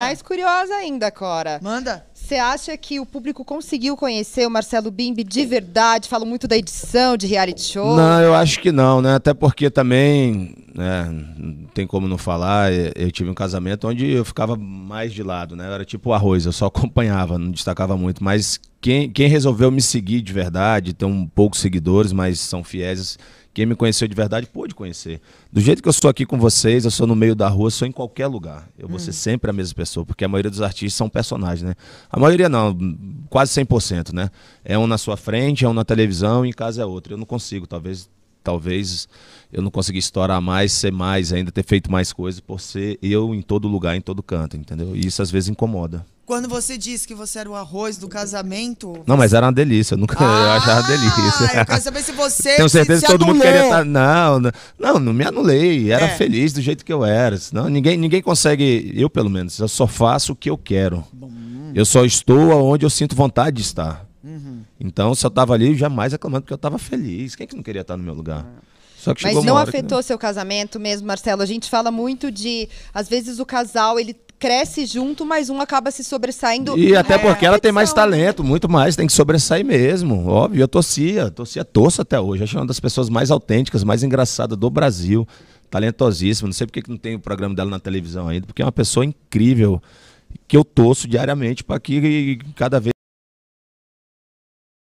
Mais curiosa ainda, Cora. Manda. Você acha que o público conseguiu conhecer o Marcelo Bimbi de verdade? Falo muito da edição de reality show. Não, eu acho que não, né? Até porque também, né, não tem como não falar, eu tive um casamento onde eu ficava mais de lado, né? era tipo arroz, eu só acompanhava, não destacava muito, mas quem, quem resolveu me seguir de verdade, tem um poucos seguidores, mas são fiéis. Quem me conheceu de verdade pôde conhecer. Do jeito que eu sou aqui com vocês, eu sou no meio da rua, sou em qualquer lugar. Eu vou ser hum. sempre a mesma pessoa, porque a maioria dos artistas são personagens, né? A maioria não, quase 100%, né? É um na sua frente, é um na televisão, e em casa é outro. Eu não consigo, talvez talvez eu não consegui estourar mais, ser mais ainda, ter feito mais coisas por ser eu em todo lugar, em todo canto, entendeu? E isso às vezes incomoda. Quando você disse que você era o arroz do casamento. Não, mas era uma delícia. Eu nunca ah, eu achava ah, delícia. Eu quero saber se você. Tenho certeza se, se que todo anulou. mundo queria estar. Tá- não, não, não, não me anulei. Era é. feliz do jeito que eu era. Senão, ninguém, ninguém consegue. Eu, pelo menos, eu só faço o que eu quero. Bom. Eu só estou onde eu sinto vontade de estar. Então, se eu estava ali, jamais reclamando, porque eu estava feliz. Quem é que não queria estar no meu lugar? Só que Mas não afetou que... seu casamento mesmo, Marcelo? A gente fala muito de. Às vezes o casal, ele cresce junto, mas um acaba se sobressaindo. E até é, porque ela tem mais né? talento, muito mais, tem que sobressair mesmo. Óbvio, eu torcia, torcia torço até hoje. Acho é uma das pessoas mais autênticas, mais engraçada do Brasil. Talentosíssima. Não sei porque não tem o programa dela na televisão ainda, porque é uma pessoa incrível que eu torço diariamente para que cada vez